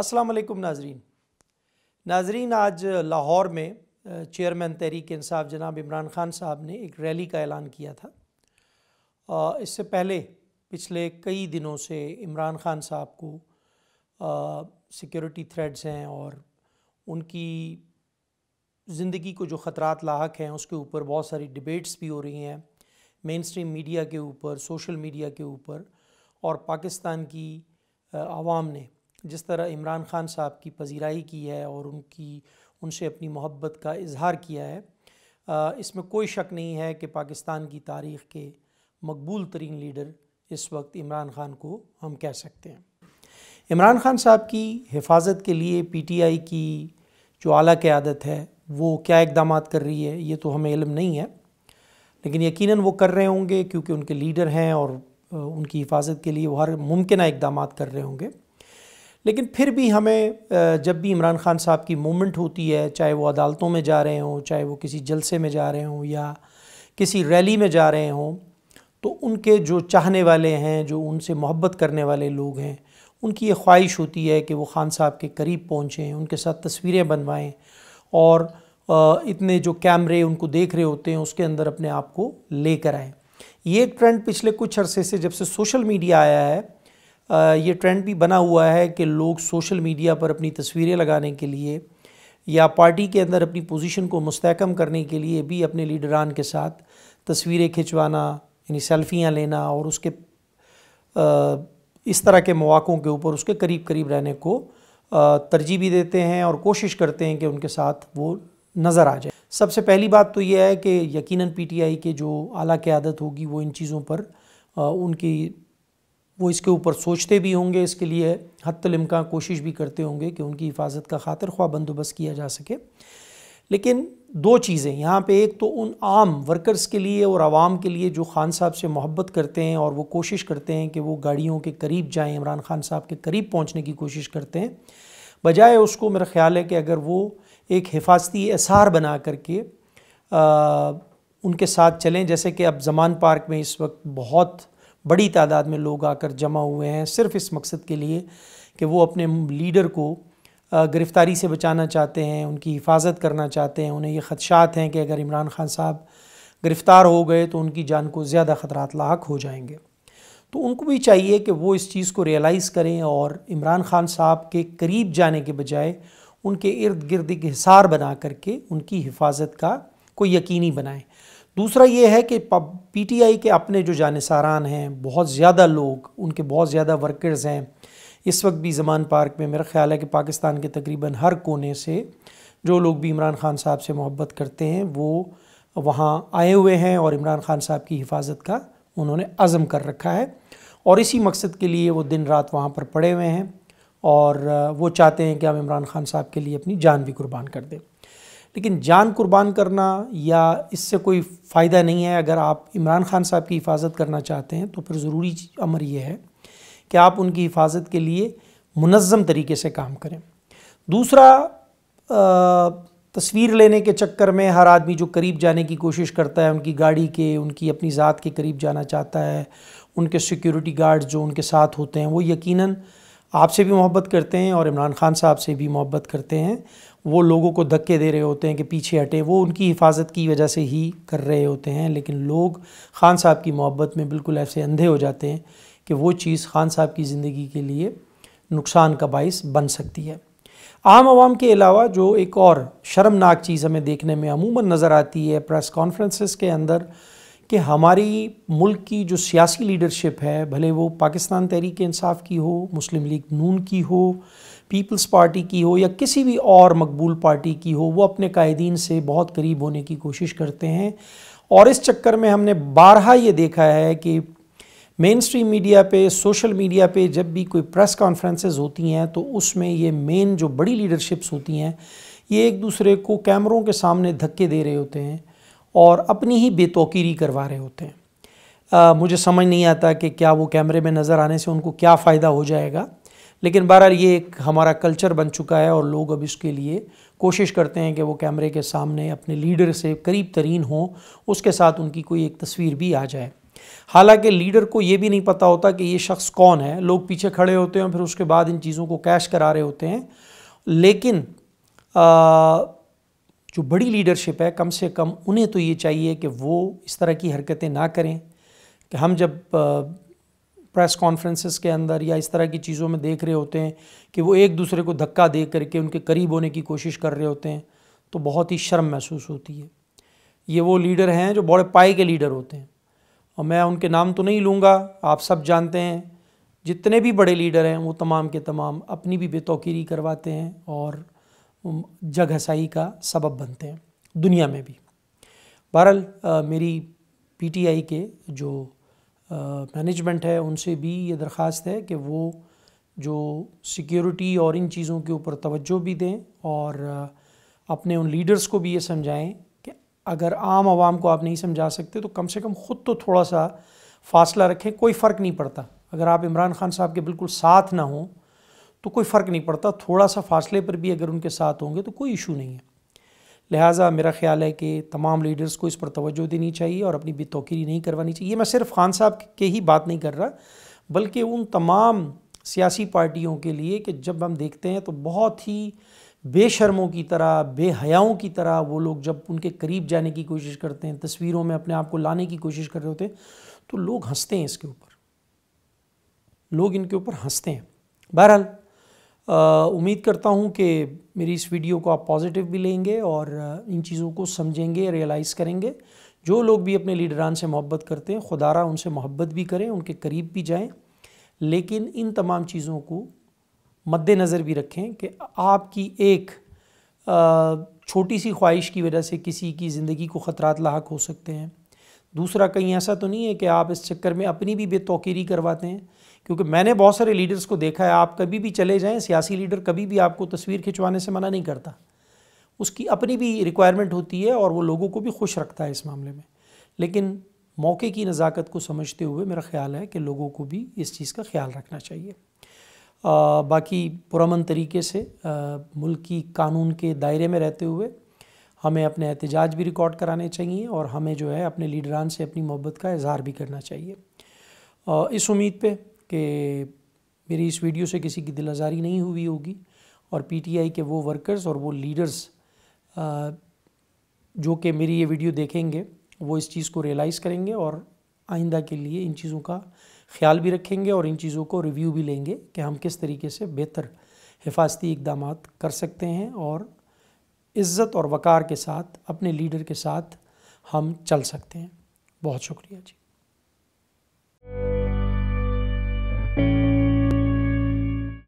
अस्सलाम वालेकुम नाजरीन नाजरीन आज लाहौर में चेयरमैन तहरीक इंसाफ जनाब इमरान खान साहब ने एक रैली का ऐलान किया था इससे पहले पिछले कई दिनों से इमरान खान साहब को सिक्योरिटी थ्रेड्स हैं और उनकी ज़िंदगी को जो ख़तरा लाक हैं उसके ऊपर बहुत सारी डिबेट्स भी हो रही हैं मेन स्ट्रीम मीडिया के ऊपर सोशल मीडिया के ऊपर और पाकिस्तान की आवाम ने जिस तरह इमरान ख़ान साहब की पजीराई की है और उनकी उनसे अपनी मोहब्बत का इजहार किया है इसमें कोई शक नहीं है कि पाकिस्तान की तारीख़ के मकबूल तरीन लीडर इस वक्त इमरान ख़ान को हम कह सकते हैं इमरान ख़ान साहब की हिफाजत के लिए पी टी आई की जो आला क़्यादत है वो क्या इकदाम कर रही है ये तो हमें इलम नहीं है लेकिन यकीनन वो कर रहे होंगे क्योंकि उनके लीडर हैं और उनकी हिफाजत के लिए वो हर मुमकिन इकदाम कर रहे होंगे लेकिन फिर भी हमें जब भी इमरान खान साहब की मूवमेंट होती है चाहे वो अदालतों में जा रहे हों चाहे वो किसी जलसे में जा रहे हों या किसी रैली में जा रहे हों तो उनके जो चाहने वाले हैं जो उनसे मोहब्बत करने वाले लोग हैं उनकी ये ख्वाहिश होती है कि वो खान साहब के करीब पहुँचें उनके साथ तस्वीरें बनवाएँ और इतने जो कैमरे उनको देख रहे होते हैं उसके अंदर अपने आप को लेकर आएँ ये ट्रेंड पिछले कुछ अरसे से जब से सोशल मीडिया आया है ये ट्रेंड भी बना हुआ है कि लोग सोशल मीडिया पर अपनी तस्वीरें लगाने के लिए या पार्टी के अंदर अपनी पोजीशन को मुस्तकम करने के लिए भी अपने लीडरान के साथ तस्वीरें खिंचवाना यानी सेल्फियाँ लेना और उसके इस तरह के मौक़ों के ऊपर उसके करीब करीब रहने को तरजीह भी देते हैं और कोशिश करते हैं कि उनके साथ वो नज़र आ जाए सबसे पहली बात तो यह है कि यकीनन पीटीआई के जो आला क़्यादत होगी वो इन चीज़ों पर आ, उनकी वो इसके ऊपर सोचते भी होंगे इसके लिए हतलमका कोशिश भी करते होंगे कि उनकी हिफाजत का ख़ातर ख्वा बंदोबस्त किया जा सके लेकिन दो चीज़ें यहाँ पे एक तो उन आम वर्कर्स के लिए और आवाम के लिए जो खान साहब से मोहब्बत करते हैं और वो कोशिश करते हैं कि वो गाड़ियों के करीब जाएं इमरान खान साहब के करीब पहुँचने की कोशिश करते हैं बजाय उसको मेरा ख्याल है कि अगर वो एक हिफाजती एसार बना करके आ, उनके साथ चलें जैसे कि अब जमान पार्क में इस वक्त बहुत बड़ी तादाद में लोग आकर जमा हुए हैं सिर्फ इस मकसद के लिए कि वो अपने लीडर को गिरफ़्तारी से बचाना चाहते हैं उनकी हिफाजत करना चाहते हैं उन्हें ये खदशात हैं कि अगर इमरान खान साहब गिरफ़्तार हो गए तो उनकी जान को ज़्यादा ख़तरात लाक हो जाएंगे तो उनको भी चाहिए कि वो इस चीज़ को रियलाइज़ करें और इमरान खान साहब के करीब जाने के बजाय उनके इर्द गिर्द एक हिसार बना करके उनकी हिफाजत का कोई यकीनी बनाएं दूसरा ये है कि पीटीआई के अपने जो जानसारान हैं बहुत ज़्यादा लोग उनके बहुत ज़्यादा वर्कर्स हैं इस वक्त भी जमान पार्क में मेरा ख्याल है कि पाकिस्तान के तकरीबन हर कोने से जो लोग भी इमरान खान साहब से मोहब्बत करते हैं वो वहाँ आए हुए हैं और इमरान खान साहब की हिफाजत का उन्होंने अज़म कर रखा है और इसी मकसद के लिए वो दिन रात वहाँ पर पड़े हुए हैं और वो चाहते हैं कि हम इमरान खान साहब के लिए अपनी जान भी कुर्बान कर दें लेकिन जान कुर्बान करना या इससे कोई फ़ायदा नहीं है अगर आप इमरान खान साहब की हिफाजत करना चाहते हैं तो फिर ज़रूरी अमर यह है कि आप उनकी हिफाजत के लिए मुनज़म तरीके से काम करें दूसरा तस्वीर लेने के चक्कर में हर आदमी जो करीब जाने की कोशिश करता है उनकी गाड़ी के उनकी अपनी ज़ात के करीब जाना चाहता है उनके सिक्योरिटी गार्ड्स जो उनके साथ होते हैं वो यकीनन आपसे भी मोहब्बत करते हैं और इमरान खान साहब से भी मोहब्बत करते हैं वो लोगों को धक्के दे रहे होते हैं कि पीछे हटे वो उनकी हिफाजत की वजह से ही कर रहे होते हैं लेकिन लोग खान साहब की मोहब्बत में बिल्कुल ऐसे अंधे हो जाते हैं कि वो चीज़ खान साहब की ज़िंदगी के लिए नुकसान का बायस बन सकती है आम आवाम के अलावा जो एक और शर्मनाक चीज़ हमें देखने में अमूमन नज़र आती है प्रेस कॉन्फ्रेंसिस के अंदर कि हमारी मुल्क की जो सियासी लीडरशिप है भले वो पाकिस्तान तहरीक इंसाफ की हो मुस्लिम लीग नून की हो पीपल्स पार्टी की हो या किसी भी और मकबूल पार्टी की हो वो अपने कायदीन से बहुत करीब होने की कोशिश करते हैं और इस चक्कर में हमने बारहा ये देखा है कि मेन स्ट्रीम मीडिया पे सोशल मीडिया पे जब भी कोई प्रेस कॉन्फ्रेंसेस होती हैं तो उसमें ये मेन जो बड़ी लीडरशिप्स होती हैं ये एक दूसरे को कैमरों के सामने धक्के दे रहे होते हैं और अपनी ही बेतौकीरी करवा रहे होते हैं आ, मुझे समझ नहीं आता कि क्या वो कैमरे में नज़र आने से उनको क्या फ़ायदा हो जाएगा लेकिन बहरहाल ये एक हमारा कल्चर बन चुका है और लोग अब इसके लिए कोशिश करते हैं कि वो कैमरे के सामने अपने लीडर से करीब तरीन हों उसके साथ उनकी कोई एक तस्वीर भी आ जाए हालांकि लीडर को ये भी नहीं पता होता कि ये शख्स कौन है लोग पीछे खड़े होते हैं फिर उसके बाद इन चीज़ों को कैश करा रहे होते हैं लेकिन आ, जो बड़ी लीडरशिप है कम से कम उन्हें तो ये चाहिए कि वो इस तरह की हरकतें ना करें कि हम जब प्रेस कॉन्फ्रेंसेस के अंदर या इस तरह की चीज़ों में देख रहे होते हैं कि वो एक दूसरे को धक्का दे करके उनके करीब होने की कोशिश कर रहे होते हैं तो बहुत ही शर्म महसूस होती है ये वो लीडर हैं जो बड़े पाए के लीडर होते हैं और मैं उनके नाम तो नहीं लूँगा आप सब जानते हैं जितने भी बड़े लीडर हैं वो तमाम के तमाम अपनी भी बेतौकीरी करवाते हैं और जगहसाई का सबब बनते हैं दुनिया में भी बहरहाल मेरी पीटीआई के जो मैनेजमेंट है उनसे भी ये दरख्वास्त है कि वो जो सिक्योरिटी और इन चीज़ों के ऊपर तवज्जो भी दें और अपने उन लीडर्स को भी ये समझाएं कि अगर आम आवाम को आप नहीं समझा सकते तो कम से कम ख़ुद तो थोड़ा सा फासला रखें कोई फ़र्क नहीं पड़ता अगर आप इमरान खान साहब के बिल्कुल साथ ना हों तो कोई फ़र्क नहीं पड़ता थोड़ा सा फासले पर भी अगर उनके साथ होंगे तो कोई इशू नहीं है लिहाजा मेरा ख्याल है कि तमाम लीडर्स को इस पर तोज्जो देनी चाहिए और अपनी बेतौकीरी नहीं करवानी चाहिए ये मैं सिर्फ खान साहब के ही बात नहीं कर रहा बल्कि उन तमाम सियासी पार्टियों के लिए कि जब हम देखते हैं तो बहुत ही बेशर्मों की तरह बेहयाओं की तरह वो लोग जब उनके करीब जाने की कोशिश करते हैं तस्वीरों में अपने आप को लाने की कोशिश कर रहे होते हैं तो लोग हंसते हैं इसके ऊपर लोग इनके ऊपर हंसते हैं बहरहाल उम्मीद करता हूँ कि मेरी इस वीडियो को आप पॉजिटिव भी लेंगे और इन चीज़ों को समझेंगे रियलाइज़ करेंगे जो लोग भी अपने लीडरान से मोहब्बत करते हैं खुदारा उनसे मोहब्बत भी करें उनके करीब भी जाएं लेकिन इन तमाम चीज़ों को मद्देनज़र भी रखें कि आपकी एक छोटी सी ख्वाहिश की वजह से किसी की ज़िंदगी को ख़तरात लाक हो सकते हैं दूसरा कहीं ऐसा तो नहीं है कि आप इस चक्कर में अपनी भी बेतौकीरी करवाते हैं क्योंकि मैंने बहुत सारे लीडर्स को देखा है आप कभी भी चले जाएं सियासी लीडर कभी भी आपको तस्वीर खिंचवाने से मना नहीं करता उसकी अपनी भी रिक्वायरमेंट होती है और वो लोगों को भी खुश रखता है इस मामले में लेकिन मौके की नज़ाकत को समझते हुए मेरा ख्याल है कि लोगों को भी इस चीज़ का ख्याल रखना चाहिए आ, बाकी पुरमन तरीके से आ, मुल्क की कानून के दायरे में रहते हुए हमें अपने एहतजाज भी रिकॉर्ड कराने चाहिए और हमें जो है अपने लीडरान से अपनी मोहब्बत का इजहार भी करना चाहिए इस उम्मीद पे कि मेरी इस वीडियो से किसी की दिल आज़ारी नहीं हुई होगी और पीटीआई के वो वर्कर्स और वो लीडर्स जो कि मेरी ये वीडियो देखेंगे वो इस चीज़ को रियलाइज़ करेंगे और आइंदा के लिए इन चीज़ों का ख्याल भी रखेंगे और इन चीज़ों को रिव्यू भी लेंगे कि हम किस तरीके से बेहतर हिफाजती इकदाम कर सकते हैं और इज़्ज़त और वक़ार के साथ अपने लीडर के साथ हम चल सकते हैं बहुत शुक्रिया जी